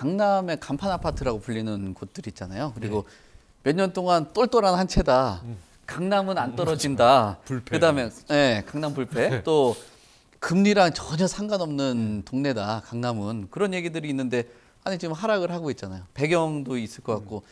강남의 간판 아파트라고 불리는 곳들 있잖아요. 그리고 네. 몇년 동안 똘똘한 한 채다. 음. 강남은 안 음. 떨어진다. 불패. 그다음에 네, 강남 불패. 네. 또 금리랑 전혀 상관없는 네. 동네다. 강남은 그런 얘기들이 있는데 아니 지금 하락을 하고 있잖아요. 배경도 있을 것 음. 같고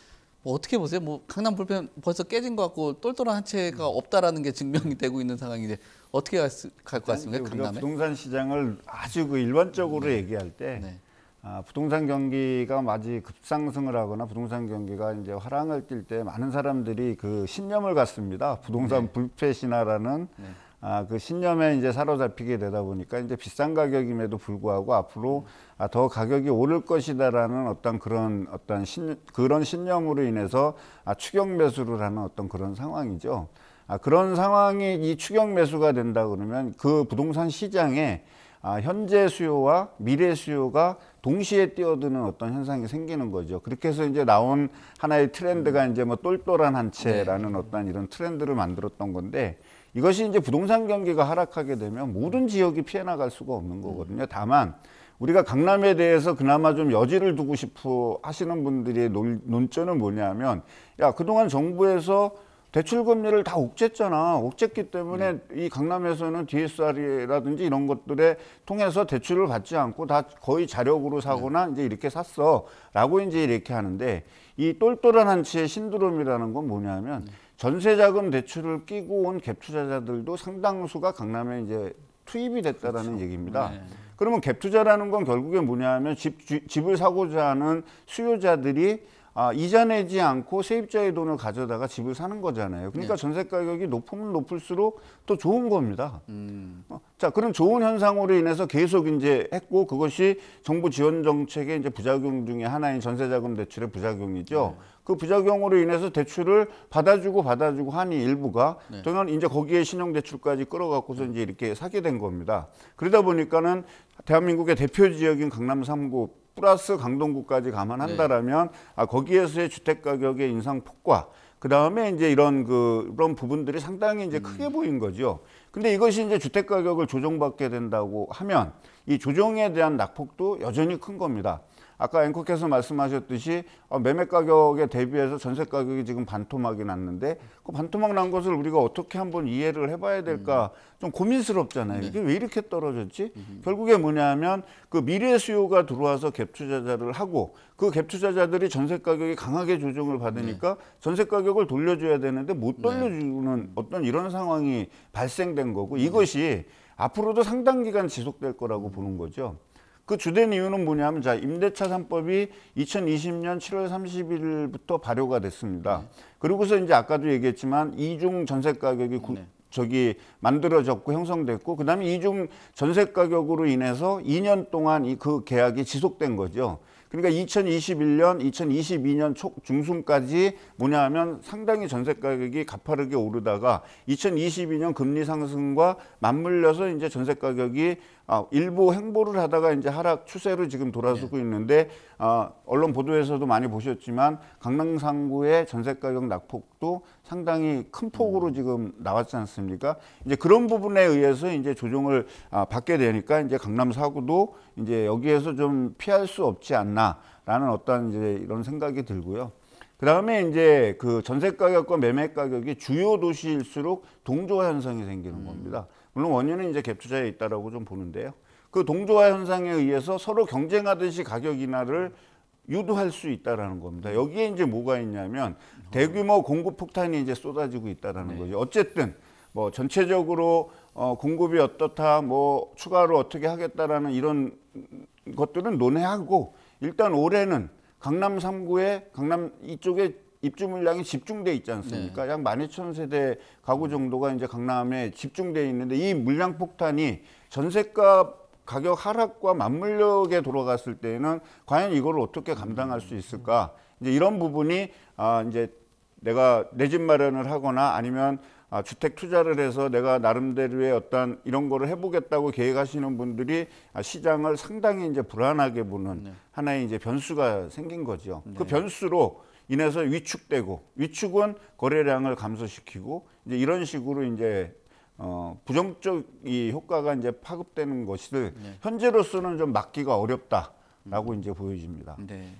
뭐 어떻게 보세요? 뭐 강남 불패 벌써 깨진 것 같고 똘똘한 한 채가 없다라는 게 증명이 되고 있는 상황인데 어떻게 갈 것 같습니까? 강남에 부동산 시장을 아주 그 일반적으로 얘기할 때 네. 아, 부동산 경기가 마치 급상승을 하거나 부동산 경기가 이제 화랑을 띨때 많은 사람들이 그 신념을 갖습니다. 부동산 네. 불패 신화라는 네. 아, 그 신념에 이제 사로잡히게 되다 보니까 이제 비싼 가격임에도 불구하고 앞으로 아, 더 가격이 오를 것이다라는 어떤 그런 어떤 신, 그런 신념으로 인해서 아, 추격 매수를 하는 어떤 그런 상황이죠. 아, 그런 상황이 이 추격 매수가 된다 그러면 그 부동산 시장에 아, 현재 수요와 미래 수요가 동시에 뛰어드는 어떤 현상이 생기는 거죠. 그렇게 해서 이제 나온 하나의 트렌드가 음. 이제 뭐 똘똘한 한 채라는 네. 어떤 이런 트렌드를 만들었던 건데 이것이 이제 부동산 경기가 하락하게 되면 모든 지역이 피해 나갈 수가 없는 거거든요. 음. 다만 우리가 강남에 대해서 그나마 좀 여지를 두고 싶어 하시는 분들의 논, 논점은 뭐냐면 야 그동안 정부에서 대출 금리를 다 옥죄잖아. 했 옥죄기 했 때문에 네. 이 강남에서는 DSR이라든지 이런 것들에 통해서 대출을 받지 않고 다 거의 자력으로 사거나 네. 이제 이렇게 샀어라고 이제 이렇게 하는데 이 똘똘한 한치의 신드롬이라는 건 뭐냐면 네. 전세자금 대출을 끼고 온 갭 투자자들도 상당수가 강남에 이제 투입이 됐다라는 그렇죠. 얘기입니다. 네. 그러면 갭 투자라는 건 결국에 뭐냐면 하집 집을 사고자 하는 수요자들이 아, 이자 내지 않고 세입자의 돈을 가져다가 집을 사는 거잖아요. 그러니까 네. 전세 가격이 높으면 높을수록 또 좋은 겁니다. 음. 어, 자, 그런 좋은 현상으로 인해서 계속 이제 했고 그것이 정부 지원 정책의 이제 부작용 중에 하나인 전세자금 대출의 부작용이죠. 네. 그 부작용으로 인해서 대출을 받아주고 받아주고 하니 일부가 네. 또는 이제 거기에 신용대출까지 끌어갖고서 이제 이렇게 사게 된 겁니다. 그러다 보니까는 대한민국의 대표 지역인 강남 3구 플러스 강동구까지 감안한다라면 네. 아, 거기에서의 주택 가격의 인상 폭과 그 다음에 이제 이런 그 그런 부분들이 상당히 이제 크게 음. 보인 거죠. 근데 이것이 이제 주택 가격을 조정받게 된다고 하면 이 조정에 대한 낙폭도 여전히 큰 겁니다. 아까 앵커께서 말씀하셨듯이 어, 매매 가격에 대비해서 전세 가격이 지금 반토막이 났는데 그 반토막 난 것을 우리가 어떻게 한번 이해를 해봐야 될까 음. 좀 고민스럽잖아요. 네. 이게 왜 이렇게 떨어졌지? 음. 결국에 뭐냐면 그 미래 수요가 들어와서 갭 투자자를 하고 그 갭 투자자들이 전세 가격이 강하게 조정을 받으니까 네. 전세 가격을 돌려줘야 되는데 못 네. 돌려주는 어떤 이런 상황이 발생된 거고 이것이 앞으로도 상당 기간 지속될 거라고 보는 거죠. 그 주된 이유는 뭐냐면 자 임대차 3법이 2020년 7월 30일부터 발효가 됐습니다. 네. 그리고서 이제 아까도 얘기했지만 이중 전세 가격이 구, 네. 저기 만들어졌고 형성됐고 그다음에 이중 전세 가격으로 인해서 2년 동안 이 그 계약이 지속된 거죠. 그러니까 2021년, 2022년 초, 중순까지 뭐냐 하면 상당히 전세 가격이 가파르게 오르다가 2022년 금리 상승과 맞물려서 이제 전세 가격이 아, 일부 행보를 하다가 이제 하락 추세로 지금 돌아서고 네. 있는데 아, 언론 보도에서도 많이 보셨지만 강남 상구의 전세 가격 낙폭도 상당히 큰 폭으로 음. 지금 나왔지 않습니까? 이제 그런 부분에 의해서 이제 조정을 아, 받게 되니까 이제 강남 사구도 이제 여기에서 좀 피할 수 없지 않나라는 어떤 이제 이런 생각이 들고요. 그다음에 이제 그 전세 가격과 매매 가격이 주요 도시일수록 동조 현상이 생기는 음. 겁니다. 물론 원유는 이제 갭 투자에 있다라고 좀 보는데요. 그 동조화 현상에 의해서 서로 경쟁하듯이 가격 인하를 유도할 수 있다라는 겁니다. 여기에 이제 뭐가 있냐면 대규모 공급 폭탄이 이제 쏟아지고 있다라는 네. 거죠. 어쨌든 뭐 전체적으로 어 공급이 어떻다, 뭐 추가로 어떻게 하겠다라는 이런 것들은 논의하고 일단 올해는 강남 3구에 강남 이쪽에 입주 물량이 집중돼 있지 않습니까? 네. 약 12,000세대 가구 정도가 이제 강남에 집중돼 있는데 이 물량 폭탄이 전세값 가격 하락과 맞물려게 돌아갔을 때에는 과연 이걸 어떻게 감당할 수 있을까? 이제 이런 부분이 아 이제 내가 내 집 마련을 하거나 아니면 아, 주택 투자를 해서 내가 나름대로의 어떤 이런 거를 해보겠다고 계획하시는 분들이 아, 시장을 상당히 이제 불안하게 보는 네. 하나의 이제 변수가 생긴 거죠. 그 네. 그 변수로 인해서 위축되고 위축은 거래량을 감소시키고 이제 이런 식으로 이제 어 부정적 이 효과가 이제 파급되는 것을 네. 현재로서는 좀 막기가 어렵다라고 음. 이제 보여집니다. 네.